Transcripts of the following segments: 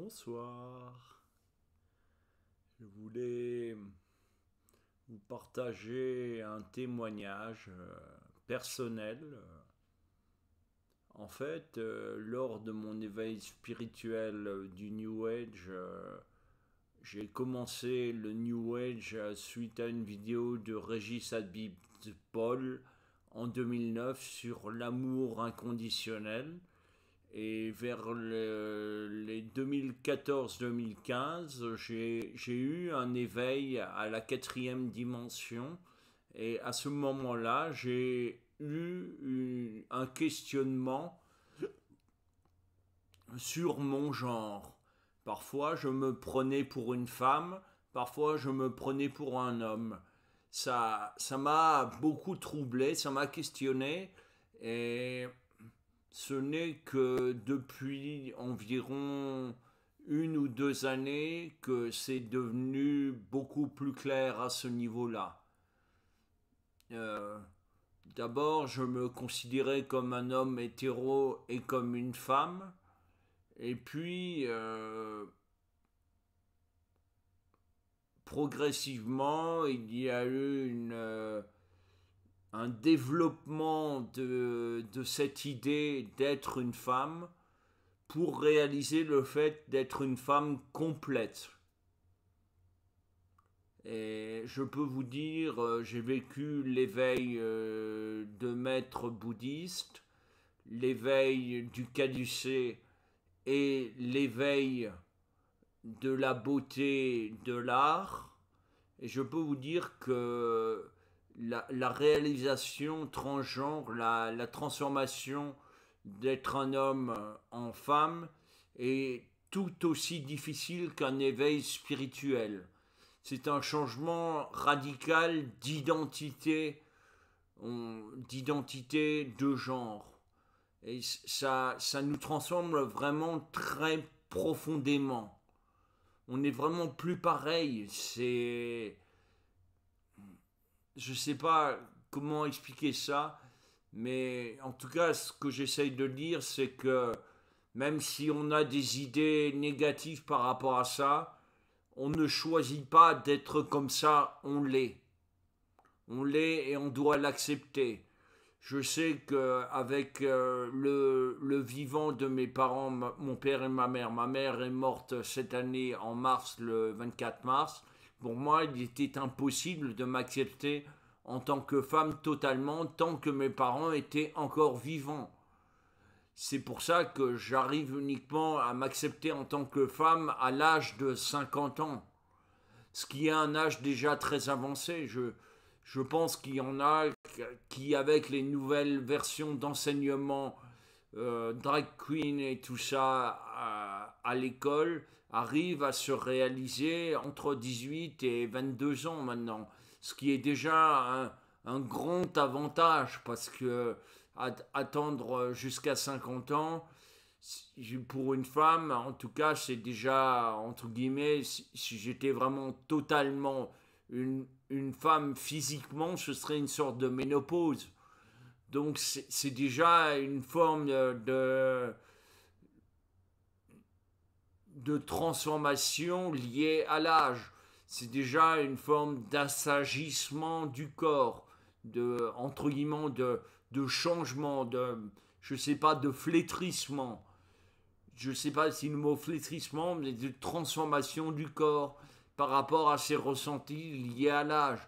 Bonsoir. Je voulais vous partager un témoignage euh, personnel. En fait, euh, lors de mon éveil spirituel du New Age, euh, j'ai commencé le New Age suite à une vidéo de Régis Abib Paul en 2009 sur l'amour inconditionnel. Et vers les 2014-2015, j'ai eu un éveil à la quatrième dimension. Et à ce moment-là, j'ai eu un questionnement sur mon genre. Parfois, je me prenais pour une femme, parfois, je me prenais pour un homme. Ça m'a beaucoup troublé, ça m'a questionné. Et ce n'est que depuis environ une ou deux années que c'est devenu beaucoup plus clair à ce niveau-là. Euh, d'abord, je me considérais comme un homme hétéro et comme une femme. Et puis, euh, progressivement, il y a eu une... Euh, un développement de, cette idée d'être une femme pour réaliser le fait d'être une femme complète. Et je peux vous dire, euh, j'ai vécu l'éveil euh, de maître bouddhiste l'éveil du caducée et l'éveil de la beauté de l'art. Et je peux vous dire que la, réalisation transgenre, la, transformation d'être un homme euh, en femme est tout aussi difficile qu'un éveil spirituel. C'est un changement radical d'identité, d'identité de genre. Et ça, ça nous transforme vraiment très profondément. On n'est vraiment plus pareil. C'est je sais pas comment expliquer ça, mais en tout cas, ce que j'essaye de dire, c'est que même si on a des idées négatives par rapport à ça, on ne choisit pas d'être comme ça, on l'est. On l'est et on doit l'accepter. Je sais qu'avec euh, le, le, vivant de mes parents, mon père et ma mère, ma mère est morte cette année en mars, le 24 mars, pour moi, il était impossible de m'accepter en tant que femme totalement tant que mes parents étaient encore vivants. C'est pour ça que j'arrive uniquement à m'accepter en tant que femme à l'âge de 50 ans, ce qui est un âge déjà très avancé. Je, pense qu'il y en a qui, avec les nouvelles versions d'enseignement, euh, drag queen et tout ça à l'école, arrive à se réaliser entre 18 et 22 ans maintenant, ce qui est déjà un, grand avantage parce que attendre jusqu'à 50 ans, pour une femme, en tout cas, c'est déjà, entre guillemets, si, j'étais vraiment totalement une, femme physiquement, ce serait une sorte de ménopause. Donc c'est déjà une forme de de transformation liée à l'âge. C'est déjà une forme d'assagissement du corps, de, entre de, changement, de, je sais pas, de flétrissement. Je sais pas si le mot flétrissement, mais de transformation du corps par rapport à ses ressentis liés à l'âge.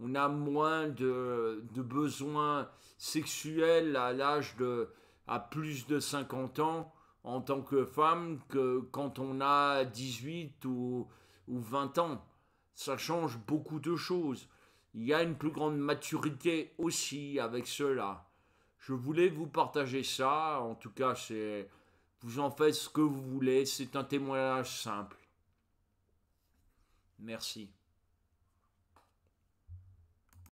On a moins de, de besoins sexuels à l'âge de, à plus de 50 ans en tant que femme que quand on a 18 ou, ou 20 ans. Ça change beaucoup de choses. Il y a une plus grande maturité aussi avec cela. Je voulais vous partager ça. En tout cas, c'est vous en faites ce que vous voulez. C'est un témoignage simple. Merci.